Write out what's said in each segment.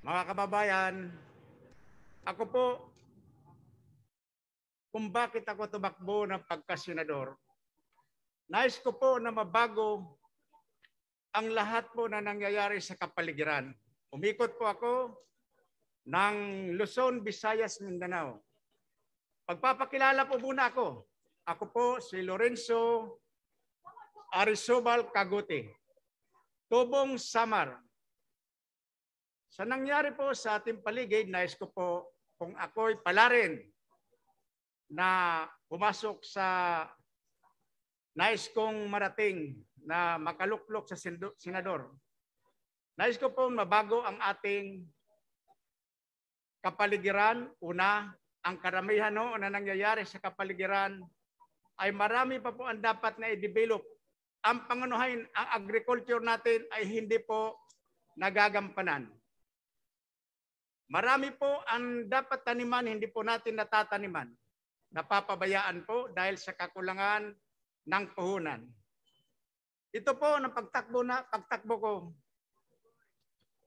Mga kababayan, ako po, kung bakit ako tumakbo ng pagkasyonador, nais ko po na mabago ang lahat po na nangyayari sa kapaligiran. Umikot po ako ng Luzon, Visayas, Mindanao. Pagpapakilala po muna ako. Ako po si Lorenzo Arizobal Cagote, Tubong Samar, sa nangyari po sa ating paligid, nais ko po kung ako'y pala rin na pumasok sa nais kong marating na makaluklok sa senador. Nais ko po mabago ang ating kapaligiran. Una, ang karamihan noon na nangyayari sa kapaligiran ay marami pa po ang dapat na i-develop. Ang pangunahin, ang agriculture natin ay hindi po nagagampanan. Marami po ang dapat taniman, hindi po natin natataniman. Napapabayaan po dahil sa kakulangan ng puhunan. Ito po ng pagtakbo na pagtakbo ko.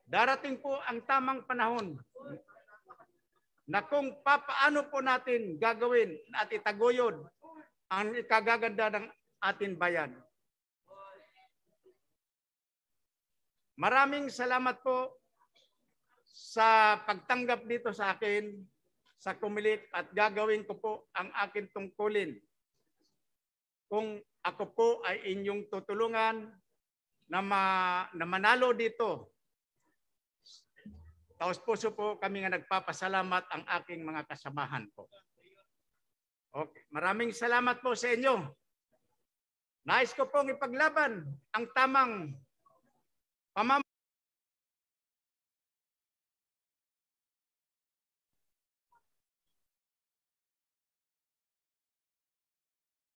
Darating po ang tamang panahon na kung papaano po natin gagawin at itaguyod ang ikagaganda ng ating bayan. Maraming salamat po sa pagtanggap dito sa akin sa Kumilit at gagawin ko po ang akin tungkulin. Kung ako po ay inyong tutulungan na, ma, na manalo dito, taos puso po kami nga nagpapasalamat ang aking mga kasamahan po. Okay. Maraming salamat po sa inyo. Nais ko pong ipaglaban ang tamang pamamagitan